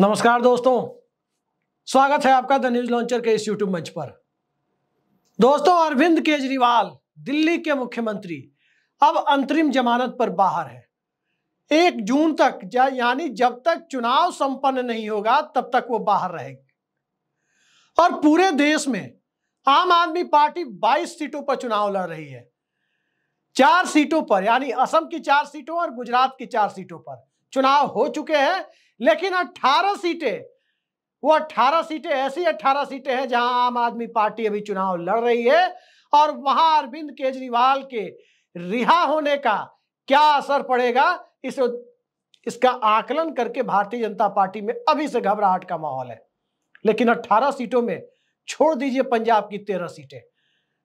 नमस्कार दोस्तों स्वागत है आपका द न्यूज लॉन्चर के इस यूट्यूब मंच पर दोस्तों अरविंद केजरीवाल दिल्ली के मुख्यमंत्री अब अंतरिम जमानत पर बाहर है एक जून तक यानी जब तक चुनाव संपन्न नहीं होगा तब तक वो बाहर रहेंगे और पूरे देश में आम आदमी पार्टी 22 सीटों पर चुनाव लड़ रही है चार सीटों पर यानी असम की चार सीटों और गुजरात की चार सीटों पर चुनाव हो चुके हैं लेकिन 18 सीटें वो 18 सीटें ऐसी 18 सीटें हैं जहां आम आदमी पार्टी अभी चुनाव लड़ रही है और वहां अरविंद केजरीवाल के रिहा होने का क्या असर पड़ेगा इस इसका आकलन करके भारतीय जनता पार्टी में अभी से घबराहट का माहौल है लेकिन 18 सीटों में छोड़ दीजिए पंजाब की 13 सीटें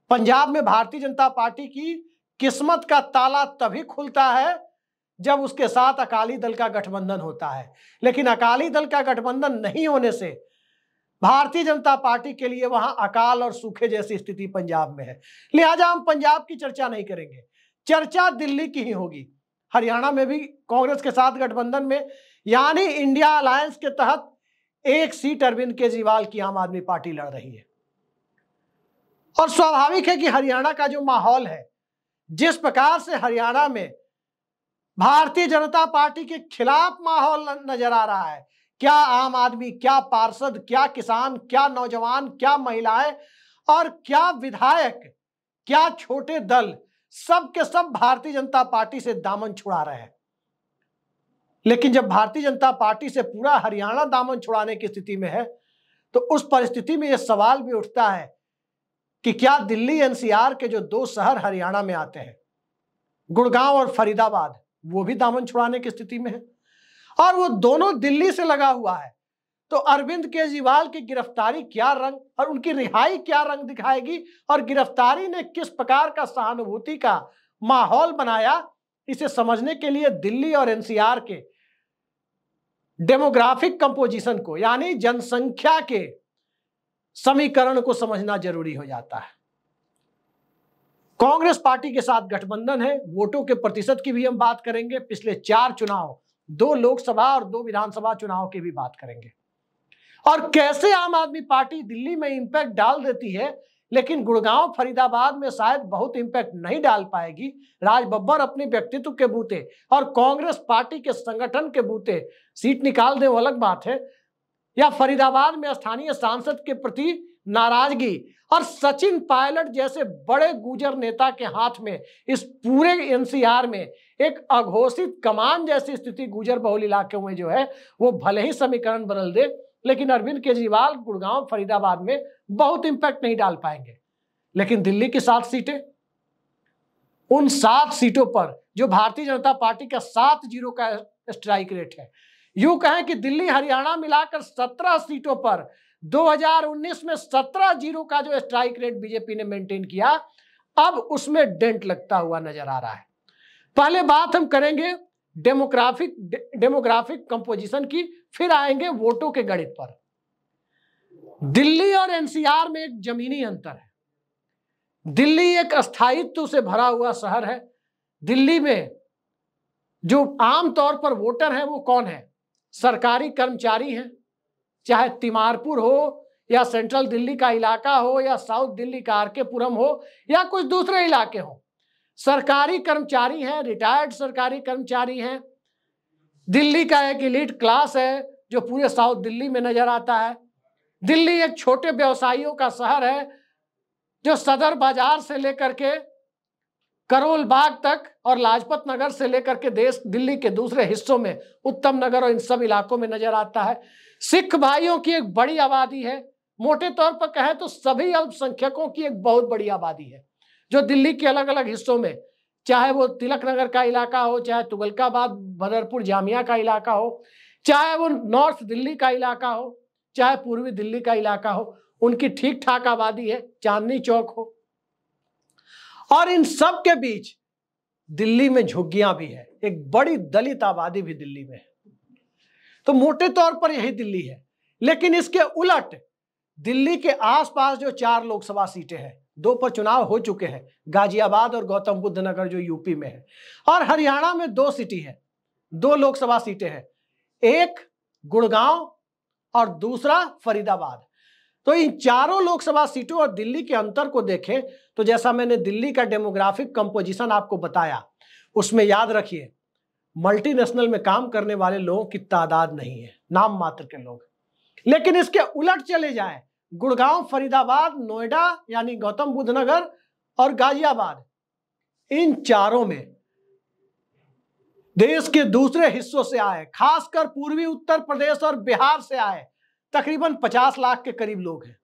पंजाब में भारतीय जनता पार्टी की किस्मत का ताला तभी खुलता है जब उसके साथ अकाली दल का गठबंधन होता है लेकिन अकाली दल का गठबंधन नहीं होने से भारतीय जनता पार्टी के लिए वहां अकाल और सूखे जैसी स्थिति पंजाब में है लिहाजा हम पंजाब की चर्चा नहीं करेंगे चर्चा दिल्ली की ही होगी हरियाणा में भी कांग्रेस के साथ गठबंधन में यानी इंडिया अलायंस के तहत एक सीट अरविंद केजरीवाल की आम आदमी पार्टी लड़ रही है और स्वाभाविक है कि हरियाणा का जो माहौल है जिस प्रकार से हरियाणा में भारतीय जनता पार्टी के खिलाफ माहौल नजर आ रहा है क्या आम आदमी क्या पार्षद क्या किसान क्या नौजवान क्या महिलाएं और क्या विधायक क्या छोटे दल सब के सब भारतीय जनता पार्टी से दामन छुड़ा रहे हैं लेकिन जब भारतीय जनता पार्टी से पूरा हरियाणा दामन छुड़ाने की स्थिति में है तो उस परिस्थिति में यह सवाल भी उठता है कि क्या दिल्ली एनसीआर के जो दो शहर हरियाणा में आते हैं गुड़गांव और फरीदाबाद वो भी दामन छुड़ाने की स्थिति में है और वो दोनों दिल्ली से लगा हुआ है तो अरविंद केजरीवाल की गिरफ्तारी क्या रंग और उनकी रिहाई क्या रंग दिखाएगी और गिरफ्तारी ने किस प्रकार का सहानुभूति का माहौल बनाया इसे समझने के लिए दिल्ली और एनसीआर के डेमोग्राफिक कंपोजिशन को यानी जनसंख्या के समीकरण को समझना जरूरी हो जाता है कांग्रेस पार्टी के साथ गठबंधन है वोटों के प्रतिशत की भी हम बात करेंगे पिछले चार चुनाव दो लोकसभा और दो विधानसभा चुनाव की भी बात करेंगे और कैसे आम आदमी पार्टी दिल्ली में इम्पैक्ट डाल देती है लेकिन गुड़गांव फरीदाबाद में शायद बहुत इंपैक्ट नहीं डाल पाएगी राज बब्बर अपने व्यक्तित्व के बूते और कांग्रेस पार्टी के संगठन के बूते सीट निकाल दे वो अलग बात है या फरीदाबाद में स्थानीय सांसद के प्रति नाराजगी और सचिन पायलट जैसे बड़े गुजर नेता के हाथ में इस पूरे एनसीआर में एक अघोषित कमान जैसी स्थिति गुजर बहुल इलाके में जो है वो भले ही समीकरण बदल दे लेकिन अरविंद केजरीवाल गुड़गांव फरीदाबाद में बहुत इंपैक्ट नहीं डाल पाएंगे लेकिन दिल्ली की सात सीटें उन सात सीटों पर जो भारतीय जनता पार्टी का सात जीरो का स्ट्राइक रेट है यूं कहें कि दिल्ली हरियाणा मिलाकर सत्रह सीटों पर 2019 में 17 जीरो का जो स्ट्राइक रेट बीजेपी ने मेंटेन किया अब उसमें डेंट लगता हुआ नजर आ रहा है पहले बात हम करेंगे डेमोग्राफिक डेमोग्राफिक कंपोजिशन की फिर आएंगे वोटों के गणित पर दिल्ली और एनसीआर में एक जमीनी अंतर है दिल्ली एक अस्थायित्व से भरा हुआ शहर है दिल्ली में जो आम तौर पर वोटर हैं वो कौन है सरकारी कर्मचारी हैं चाहे तिमारपुर हो या सेंट्रल दिल्ली का इलाका हो या साउथ दिल्ली का आर के पुरम हो या कुछ दूसरे इलाके हो सरकारी कर्मचारी हैं रिटायर्ड सरकारी कर्मचारी हैं दिल्ली का एक इलीट क्लास है जो पूरे साउथ दिल्ली में नजर आता है दिल्ली एक छोटे व्यवसायियों का शहर है जो सदर बाजार से लेकर के करोल बाग तक और लाजपत नगर से लेकर के देश दिल्ली के दूसरे हिस्सों में उत्तम नगर और इन सब इलाकों में नजर आता है सिख भाइयों की एक बड़ी आबादी है मोटे तौर पर कहें तो सभी अल्पसंख्यकों की एक बहुत बड़ी आबादी है जो दिल्ली के अलग अलग हिस्सों में चाहे वो तिलक नगर का इलाका हो चाहे तुगलकाबाद भदरपुर जामिया का इलाका हो चाहे वो नॉर्थ दिल्ली का इलाका हो चाहे पूर्वी दिल्ली का इलाका हो उनकी ठीक ठाक आबादी है चांदनी चौक हो और इन सब के बीच दिल्ली में झुग्गियां भी है एक बड़ी दलित आबादी भी दिल्ली में है तो मोटे तौर पर यही दिल्ली है लेकिन इसके उलट दिल्ली के आसपास जो चार लोकसभा सीटें हैं दो पर चुनाव हो चुके हैं गाजियाबाद और गौतम बुद्ध नगर जो यूपी में है और हरियाणा में दो सिटी है दो लोकसभा सीटें हैं एक गुड़गांव और दूसरा फरीदाबाद तो इन चारों लोकसभा सीटों और दिल्ली के अंतर को देखें तो जैसा मैंने दिल्ली का डेमोग्राफिक कंपोजिशन आपको बताया उसमें याद रखिए मल्टीनेशनल में काम करने वाले लोगों की तादाद नहीं है नाम मात्र के लोग लेकिन इसके उलट चले जाए गुड़गांव फरीदाबाद नोएडा यानी गौतम बुद्ध नगर और गाजियाबाद इन चारों में देश के दूसरे हिस्सों से आए खासकर पूर्वी उत्तर प्रदेश और बिहार से आए तकरीबन 50 लाख के करीब लोग हैं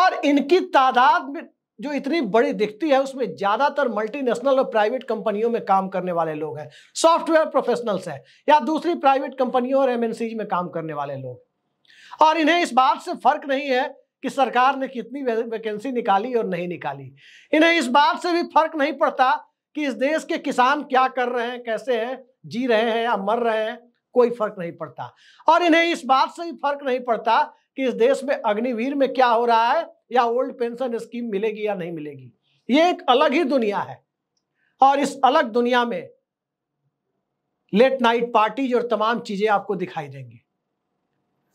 और इनकी तादाद में जो इतनी बड़ी दिखती है उसमें ज़्यादातर मल्टीनेशनल और प्राइवेट कंपनियों में काम करने वाले लोग हैं सॉफ्टवेयर प्रोफेशनल्स हैं या दूसरी प्राइवेट कंपनियों और एमएनसीज में काम करने वाले लोग और इन्हें इस बात से फर्क नहीं है कि सरकार ने कितनी वैकेंसी निकाली और नहीं निकाली इन्हें इस बात से भी फर्क नहीं पड़ता कि इस देश के किसान क्या कर रहे हैं कैसे हैं जी रहे हैं या मर रहे हैं कोई फर्क नहीं पड़ता और इन्हें इस बात से भी फर्क नहीं पड़ता कि इस देश में अग्निवीर में क्या हो रहा है या ओल्ड पेंशन स्कीम मिलेगी या नहीं मिलेगी ये एक अलग ही दुनिया है और इस अलग दुनिया में लेट नाइट पार्टीज और तमाम चीजें आपको दिखाई देंगी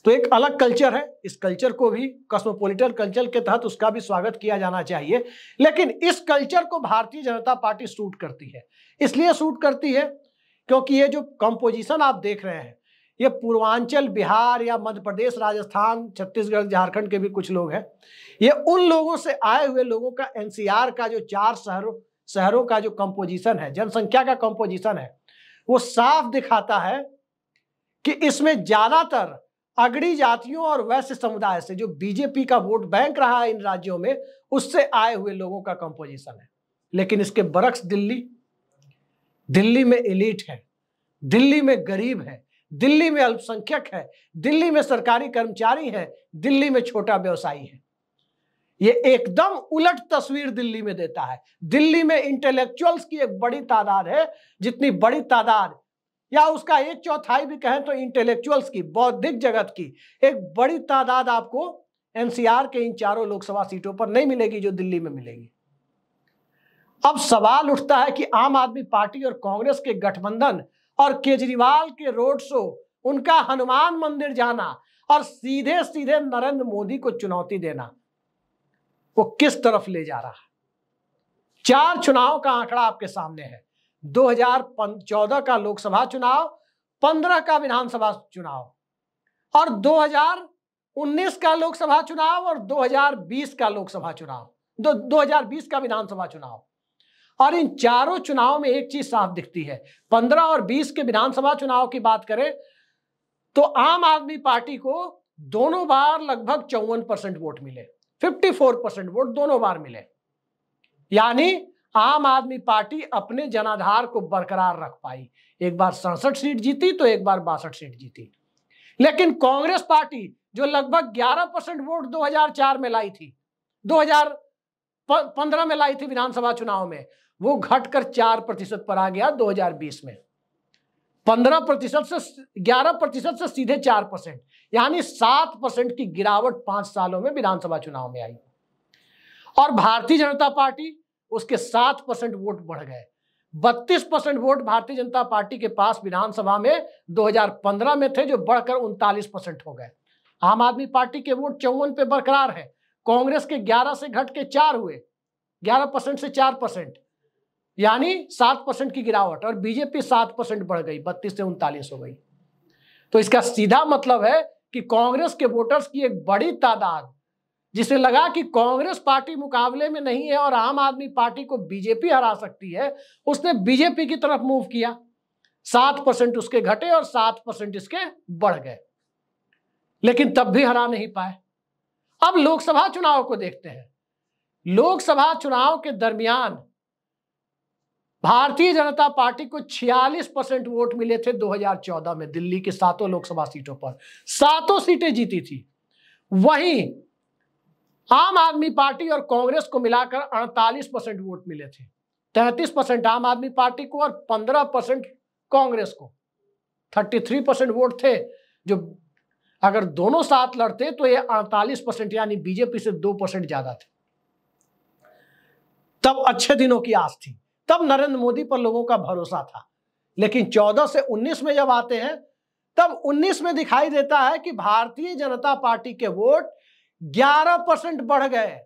तो एक अलग कल्चर है इस कल्चर को भी कॉस्मोपोलिटन कल्चर के तहत उसका भी स्वागत किया जाना चाहिए लेकिन इस कल्चर को भारतीय जनता पार्टी सूट करती है इसलिए सूट करती है क्योंकि ये जो कंपोजिशन आप देख रहे हैं ये पूर्वांचल बिहार या मध्य प्रदेश राजस्थान छत्तीसगढ़ झारखंड के भी कुछ लोग हैं ये उन लोगों से आए हुए लोगों का एनसीआर का जो चार शहरों शहरों का जो कंपोजिशन है जनसंख्या का कंपोजिशन है वो साफ दिखाता है कि इसमें ज़्यादातर अगड़ी जातियों और वैश्य समुदाय से जो बीजेपी का वोट बैंक रहा है इन राज्यों में उससे आए हुए लोगों का कंपोजिशन है लेकिन इसके बरक्स दिल्ली दिल्ली में एलिट है दिल्ली में गरीब है दिल्ली में अल्पसंख्यक है दिल्ली में सरकारी कर्मचारी है दिल्ली में छोटा व्यवसायी है ये एकदम उलट तस्वीर दिल्ली में देता है दिल्ली में इंटेलेक्चुअल्स की एक बड़ी तादाद है जितनी बड़ी तादाद या उसका एक चौथाई भी कहें तो इंटेलेक्चुअल्स की बौद्धिक जगत की एक बड़ी तादाद आपको एनसीआर के इन चारों लोकसभा सीटों पर नहीं मिलेगी जो दिल्ली में मिलेगी अब सवाल उठता है कि आम आदमी पार्टी और कांग्रेस के गठबंधन और केजरीवाल के रोड शो उनका हनुमान मंदिर जाना और सीधे सीधे नरेंद्र मोदी को चुनौती देना वो किस तरफ ले जा रहा है चार चुनाव का आंकड़ा आपके सामने है 2014 का लोकसभा चुनाव 15 का विधानसभा चुनाव और 2019 का लोकसभा चुनाव और 2020 का लोकसभा चुनाव दो 2020 का विधानसभा चुनाव और इन चारों चुनाव में एक चीज साफ दिखती है पंद्रह और बीस के विधानसभा चुनाव की बात करें तो आम आदमी पार्टी को दोनों बार लगभग चौवन परसेंट वोट मिले 54 परसेंट वोट दोनों बार मिले यानी आम आदमी पार्टी अपने जनाधार को बरकरार रख पाई एक बार सड़सठ सीट जीती तो एक बार बासठ सीट जीती लेकिन कांग्रेस पार्टी जो लगभग 11 परसेंट वोट 2004 में लाई थी 2015 में लाई थी विधानसभा चुनाव में वो घटकर चार प्रतिशत पर आ गया 2020 में पंद्रह प्रतिशत से ग्यारह प्रतिशत से सीधे चार परसेंट यानी सात परसेंट की गिरावट पांच सालों में विधानसभा चुनाव में आई और भारतीय जनता पार्टी उसके सात परसेंट वोट बढ़ गए बत्तीस परसेंट वोट भारतीय जनता पार्टी के पास विधानसभा में 2015 में थे जो बढ़कर उनतालीस परसेंट हो गए आम आदमी पार्टी के वोट चौवन पे बरकरार है कांग्रेस के 11 से घट के चार हुए 11 परसेंट से चार परसेंट यानी सात परसेंट की गिरावट और बीजेपी सात परसेंट बढ़ गई बत्तीस से उनतालीस हो गई तो इसका सीधा मतलब है कि कांग्रेस के वोटर्स की एक बड़ी तादाद जिसे लगा कि कांग्रेस पार्टी मुकाबले में नहीं है और आम आदमी पार्टी को बीजेपी हरा सकती है उसने बीजेपी की तरफ मूव किया सात परसेंट उसके घटे और सात परसेंट इसके बढ़ गए लेकिन तब भी हरा नहीं पाए अब लोकसभा चुनाव को देखते हैं लोकसभा चुनाव के दरमियान भारतीय जनता पार्टी को 46 परसेंट वोट मिले थे 2014 में दिल्ली की सातों लोकसभा सीटों पर सातों सीटें जीती थी वहीं आम आदमी पार्टी और कांग्रेस को मिलाकर 48 परसेंट वोट मिले थे 33 परसेंट आम आदमी पार्टी को और 15 परसेंट कांग्रेस को 33 परसेंट वोट थे जो अगर दोनों साथ लड़ते तो ये 48 परसेंट यानी बीजेपी से 2 परसेंट ज्यादा थे तब अच्छे दिनों की आस थी तब नरेंद्र मोदी पर लोगों का भरोसा था लेकिन 14 से 19 में जब आते हैं तब 19 में दिखाई देता है कि भारतीय जनता पार्टी के वोट 11 परसेंट बढ़ गए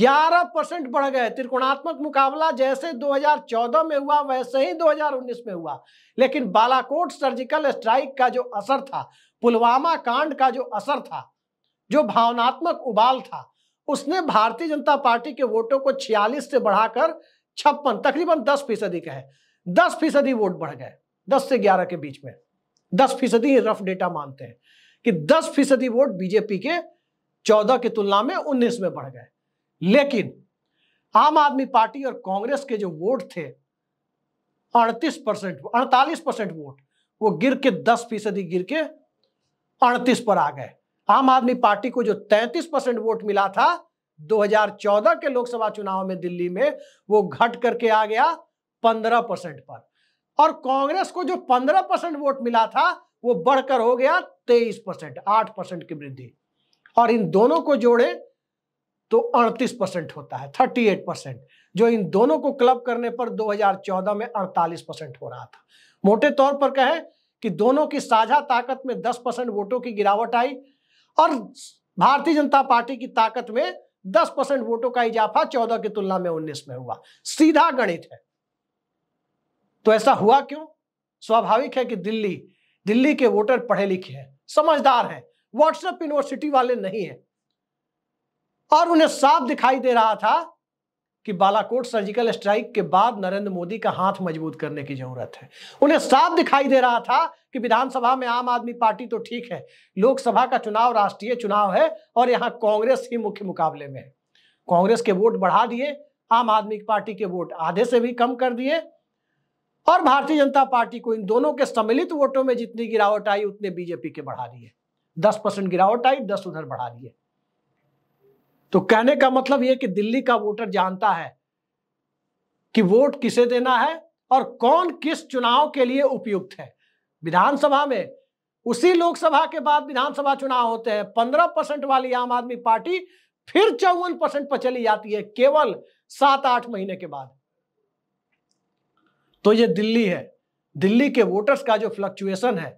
11 परसेंट बढ़ गए त्रिकोणात्मक मुकाबला जैसे 2014 में हुआ वैसे ही 2019 में हुआ लेकिन बालाकोट सर्जिकल स्ट्राइक का जो असर था पुलवामा कांड का जो असर था जो भावनात्मक उबाल था उसने भारतीय जनता पार्टी के वोटों को 46 से बढ़ाकर छप्पन तकरीबन 10 फीसदी का है 10 फीसदी वोट बढ़ गए 10 से 11 के बीच में 10 फीसदी रफ डेटा मानते हैं कि 10 फीसदी वोट बीजेपी के 14 की तुलना में 19 में बढ़ गए लेकिन आम आदमी पार्टी और कांग्रेस के जो वोट थे अड़तीस परसेंट अड़तालीस परसेंट वोट वो गिर के दस फीसदी गिर के अड़तीस पर आ गए आम आदमी पार्टी को जो 33 परसेंट वोट मिला था 2014 के लोकसभा चुनाव में दिल्ली में वो घट करके आ गया 15 परसेंट पर और कांग्रेस को जो 15 परसेंट वोट मिला था वो बढ़कर हो गया 23 परसेंट आठ परसेंट की वृद्धि और इन दोनों को जोड़े तो 38 परसेंट होता है 38 परसेंट जो इन दोनों को क्लब करने पर 2014 में 48 परसेंट हो रहा था मोटे तौर पर कहें कि दोनों की साझा ताकत में 10 परसेंट वोटों की गिरावट आई और भारतीय जनता पार्टी की ताकत में 10 परसेंट वोटों का इजाफा 14 की तुलना में 19 में हुआ सीधा गणित है तो ऐसा हुआ क्यों स्वाभाविक है कि दिल्ली दिल्ली के वोटर पढ़े लिखे हैं समझदार हैं व्हाट्सएप यूनिवर्सिटी वाले नहीं हैं और उन्हें साफ दिखाई दे रहा था कि बालाकोट सर्जिकल स्ट्राइक के बाद नरेंद्र मोदी का हाथ मजबूत करने की जरूरत है उन्हें साफ दिखाई दे रहा था कि विधानसभा में आम आदमी पार्टी तो ठीक है लोकसभा का चुनाव राष्ट्रीय चुनाव है और यहाँ कांग्रेस ही मुख्य मुकाबले में है कांग्रेस के वोट बढ़ा दिए आम आदमी पार्टी के वोट आधे से भी कम कर दिए और भारतीय जनता पार्टी को इन दोनों के सम्मिलित वोटों में जितनी गिरावट आई उतने बीजेपी के बढ़ा दिए दस परसेंट गिरावट आई दस उधर बढ़ा दिए तो कहने का मतलब यह कि दिल्ली का वोटर जानता है कि वोट किसे देना है और कौन किस चुनाव के लिए उपयुक्त है विधानसभा में उसी लोकसभा के बाद विधानसभा चुनाव होते हैं पंद्रह परसेंट वाली आम आदमी पार्टी फिर चौवन परसेंट पर चली जाती है केवल सात आठ महीने के बाद तो ये दिल्ली है दिल्ली के वोटर्स का जो फ्लक्चुएशन है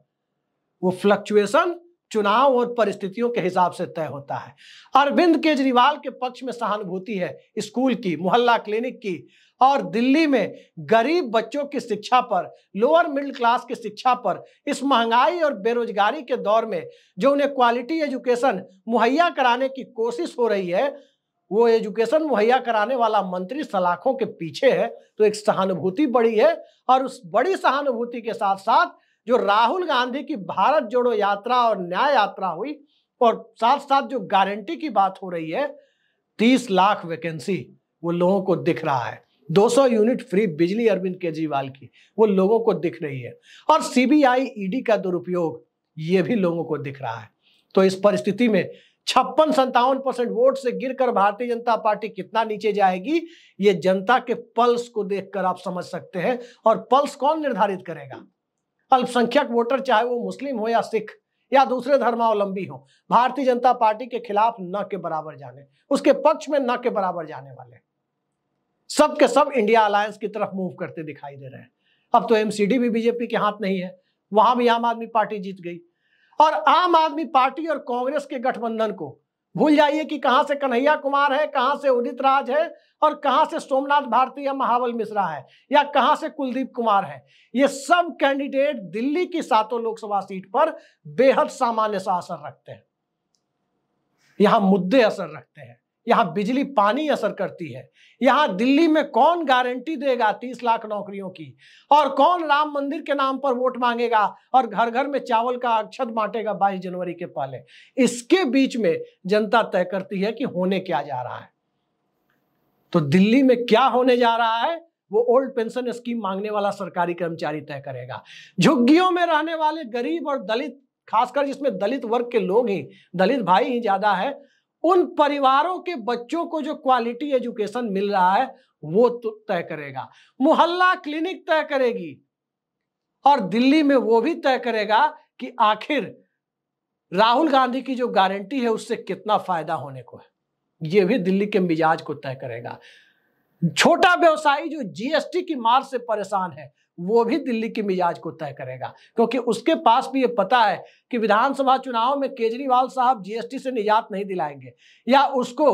वो फ्लक्चुएशन चुनाव और परिस्थितियों के हिसाब से तय होता है अरविंद केजरीवाल के पक्ष में सहानुभूति है स्कूल की मोहल्ला क्लिनिक की और दिल्ली में गरीब बच्चों की शिक्षा पर लोअर मिडिल क्लास की शिक्षा पर इस महंगाई और बेरोजगारी के दौर में जो उन्हें क्वालिटी एजुकेशन मुहैया कराने की कोशिश हो रही है वो एजुकेशन मुहैया कराने वाला मंत्री सलाखों के पीछे है तो एक सहानुभूति बड़ी है और उस बड़ी सहानुभूति के साथ साथ जो राहुल गांधी की भारत जोड़ो यात्रा और न्याय यात्रा हुई और साथ साथ जो गारंटी की बात हो रही है तीस लाख वैकेंसी वो लोगों को दिख रहा है 200 यूनिट फ्री बिजली अरविंद केजरीवाल की वो लोगों को दिख रही है और सीबीआई ईडी का दुरुपयोग ये भी लोगों को दिख रहा है तो इस परिस्थिति में छप्पन संतावन परसेंट वोट से गिरकर भारतीय जनता पार्टी कितना नीचे जाएगी ये जनता के पल्स को देखकर आप समझ सकते हैं और पल्स कौन निर्धारित करेगा अल्पसंख्यक वोटर चाहे वो मुस्लिम हो या सिख या दूसरे धर्मावलंबी हो भारतीय जनता पार्टी के खिलाफ न के बराबर जाने उसके पक्ष में न के बराबर जाने वाले सब के सब इंडिया अलायंस की तरफ मूव करते दिखाई दे रहे हैं अब तो एमसीडी भी बीजेपी के हाथ नहीं है वहां भी आम आदमी पार्टी जीत गई और आम आदमी पार्टी और कांग्रेस के गठबंधन को भूल जाइए कि कहाँ से कन्हैया कुमार है कहाँ से उदित राज है और कहाँ से सोमनाथ भारती या महावल मिश्रा है या कहाँ से कुलदीप कुमार है ये सब कैंडिडेट दिल्ली की सातों लोकसभा सीट पर बेहद सामान्य सा असर रखते हैं यहां मुद्दे असर रखते हैं यहाँ बिजली पानी असर करती है यहाँ दिल्ली में कौन गारंटी देगा तीस लाख नौकरियों की और कौन राम मंदिर के नाम पर वोट मांगेगा और घर घर में चावल का अक्षत बांटेगा बाईस जनवरी के पहले इसके बीच में जनता तय करती है कि होने क्या जा रहा है तो दिल्ली में क्या होने जा रहा है वो ओल्ड पेंशन स्कीम मांगने वाला सरकारी कर्मचारी तय करेगा झुग्गियों में रहने वाले गरीब और दलित खासकर जिसमें दलित वर्ग के लोग ही दलित भाई ही ज्यादा है उन परिवारों के बच्चों को जो क्वालिटी एजुकेशन मिल रहा है वो तय करेगा मोहल्ला क्लिनिक तय करेगी और दिल्ली में वो भी तय करेगा कि आखिर राहुल गांधी की जो गारंटी है उससे कितना फायदा होने को है ये भी दिल्ली के मिजाज को तय करेगा छोटा व्यवसायी जो जीएसटी की मार से परेशान है वो भी दिल्ली के मिजाज को तय करेगा क्योंकि उसके पास भी ये पता है कि विधानसभा चुनाव में केजरीवाल साहब जीएसटी से निजात नहीं दिलाएंगे या उसको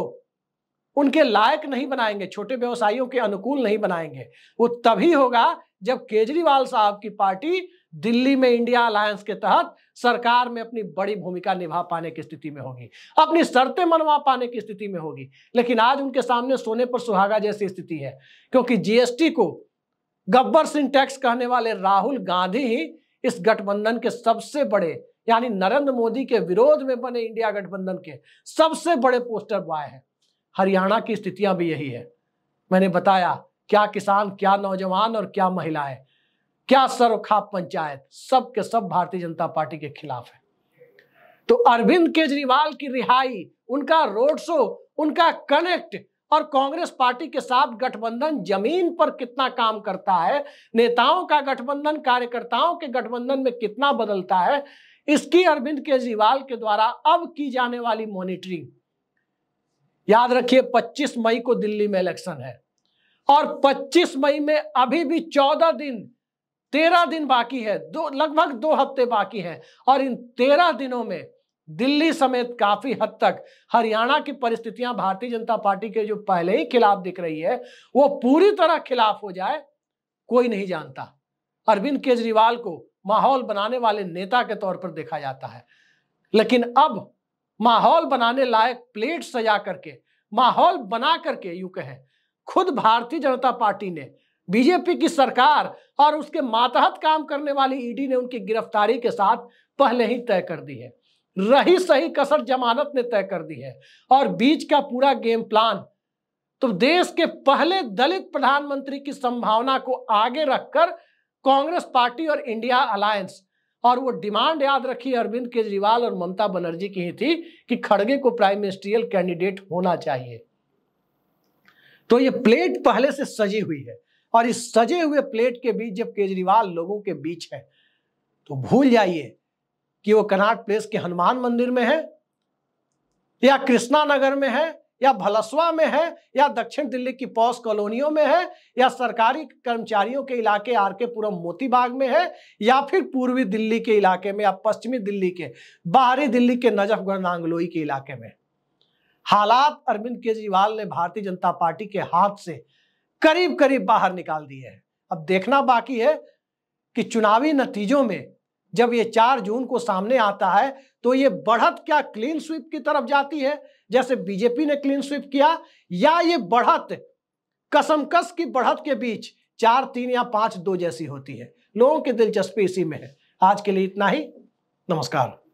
उनके लायक नहीं बनाएंगे छोटे व्यवसायियों के अनुकूल नहीं बनाएंगे वो तभी होगा जब केजरीवाल साहब की पार्टी दिल्ली में इंडिया अलायंस के तहत सरकार में अपनी बड़ी भूमिका निभा पाने की स्थिति में होगी अपनी शर्तें मनवा पाने की स्थिति में होगी लेकिन आज उनके सामने सोने पर सुहागा जैसी स्थिति है क्योंकि जीएसटी को गब्बर सिंह टैक्स कहने वाले राहुल गांधी ही इस गठबंधन के सबसे बड़े यानी नरेंद्र मोदी के विरोध में बने इंडिया गठबंधन के सबसे बड़े पोस्टर बॉय हैं हरियाणा की स्थितियां भी यही है मैंने बताया क्या किसान क्या नौजवान और क्या महिलाएं क्या सर्वखाप पंचायत सब सब भारतीय जनता पार्टी के खिलाफ है तो अरविंद केजरीवाल की रिहाई उनका रोड शो उनका कनेक्ट और कांग्रेस पार्टी के साथ गठबंधन जमीन पर कितना काम करता है नेताओं का गठबंधन कार्यकर्ताओं के गठबंधन में कितना बदलता है इसकी अरविंद केजरीवाल के द्वारा अब की जाने वाली मॉनिटरिंग याद रखिए 25 मई को दिल्ली में इलेक्शन है और 25 मई में अभी भी 14 दिन 13 दिन बाकी है दो लगभग दो हफ्ते बाकी हैं और इन 13 दिनों में दिल्ली समेत काफी हद तक हरियाणा की परिस्थितियां भारतीय जनता पार्टी के जो पहले ही खिलाफ दिख रही है वो पूरी तरह खिलाफ हो जाए कोई नहीं जानता अरविंद केजरीवाल को माहौल बनाने वाले नेता के तौर पर देखा जाता है लेकिन अब माहौल बनाने लायक प्लेट सजा करके माहौल बना करके यू कहें खुद भारतीय जनता पार्टी ने बीजेपी की सरकार और उसके मातहत काम करने वाली ईडी ने उनकी गिरफ्तारी के साथ पहले ही तय कर दी है रही सही कसर जमानत ने तय कर दी है और बीच का पूरा गेम प्लान तो देश के पहले दलित प्रधानमंत्री की संभावना को आगे रखकर कांग्रेस पार्टी और इंडिया अलायंस और वो डिमांड याद रखी अरविंद केजरीवाल और ममता बनर्जी की ही थी कि खड़गे को प्राइम मिनिस्ट्रियल कैंडिडेट होना चाहिए तो ये प्लेट पहले से सजी हुई है और इस सजे हुए प्लेट के बीच जब केजरीवाल लोगों के बीच है तो भूल जाइए कि वो कनाट प्लेस के हनुमान मंदिर में है या कृष्णा नगर में है या भलसवा में है या दक्षिण दिल्ली की पौष कॉलोनियों में है या सरकारी कर्मचारियों के इलाके आर के पुरम मोतीबाग में है या फिर पूर्वी दिल्ली के इलाके में या पश्चिमी दिल्ली के बाहरी दिल्ली के नजफगढ़ नांगलोई के इलाके में हालात अरविंद केजरीवाल ने भारतीय जनता पार्टी के हाथ से करीब करीब बाहर निकाल दिए हैं अब देखना बाकी है कि चुनावी नतीजों में जब ये चार जून को सामने आता है तो ये बढ़त क्या क्लीन स्वीप की तरफ जाती है जैसे बीजेपी ने क्लीन स्वीप किया या ये बढ़त कसमकस की बढ़त के बीच चार तीन या पांच दो जैसी होती है लोगों की दिलचस्पी इसी में है आज के लिए इतना ही नमस्कार